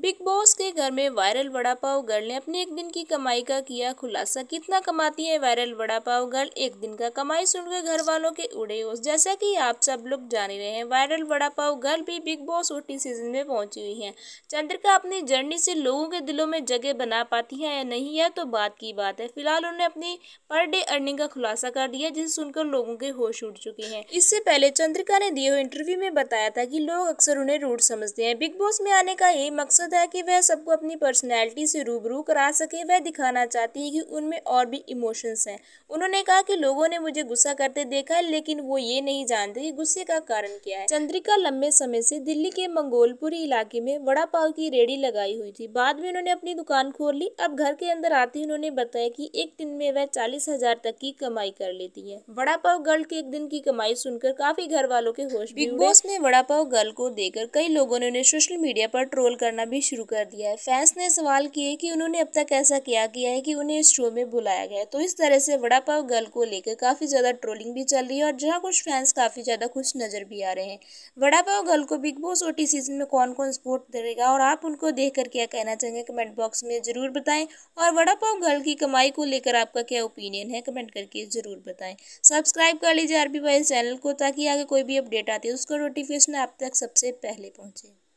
big boss के घर में वायरल वड़ा पाव गर्ल ने अपने एक दिन की कमाई का किया खुलासा कितना कमाती है वायरल वड़ा पाव गर्ल एक दिन का कमाई सुनकर घर वालों के उड़े होश जैसा कि आप सब लोग जान ही रहे हैं वायरल वड़ा पाव गर्ल भी बिग बॉस वोटिंग सीजन में पहुंची हुई है चंद्रिका अपनी जर्नी से लोगों के दिलों में जगह बना पाती है या नहीं है तो बात की बात है फिलहाल उन्होंने अपनी पर डे अर्निंग का खुलासा कर दिया जिसे सुनकर लोगों के होश उठ चुके हैं इससे पहले चंद्रिका ने दिए हुए इंटरव्यू में बताया था कि लोग अक्सर उन्हें रूट समझते हैं बिग बॉस में आने का यही मकसद मकसद है कि वह सबको अपनी पर्सनैलिटी से रूबरू करा सके वह दिखाना चाहती है कि उनमें और भी इमोशंस हैं उन्होंने कहा कि लोगों ने मुझे गुस्सा करते देखा है लेकिन वो ये नहीं जानते कि गुस्से का कारण क्या है चंद्रिका लंबे समय से दिल्ली के मंगोलपुरी इलाके में वड़ा पाव की रेडी लगाई हुई थी बाद में उन्होंने अपनी दुकान खोल ली अब घर के अंदर आती उन्होंने बताया की एक दिन में वह चालीस हजार तक की कमाई कर लेती है वड़ा पाव गर्ल के एक दिन की कमाई सुनकर काफी घर वालों के होश बिग बॉस में वड़ा पाव गर्ल को देकर कई लोगों ने उन्हें सोशल मीडिया पर ट्रोल करना भी भी शुरू कर दिया है फैंस ने सवाल किए कि उन्होंने अब तक ऐसा क्या किया है कि उन्हें इस शो में बुलाया गया है तो इस तरह से वड़ा पाव गर्ल को लेकर काफ़ी ज़्यादा ट्रोलिंग भी चल रही है और जहाँ कुछ फैंस काफ़ी ज़्यादा खुश नज़र भी आ रहे हैं वड़ा पाव गर्ल को बिग बॉस टी सीजन में कौन कौन सपोर्ट करेगा और आप उनको देख कर क्या कहना चाहेंगे कमेंट बॉक्स में ज़रूर बताएं और वड़ा पाव गर्ल की कमाई को लेकर आपका क्या ओपिनियन है कमेंट करके ज़रूर बताएं सब्सक्राइब कर लीजिए आर बी चैनल को ताकि आगे कोई भी अपडेट आती है उसका नोटिफिकेशन आप तक सबसे पहले पहुँचे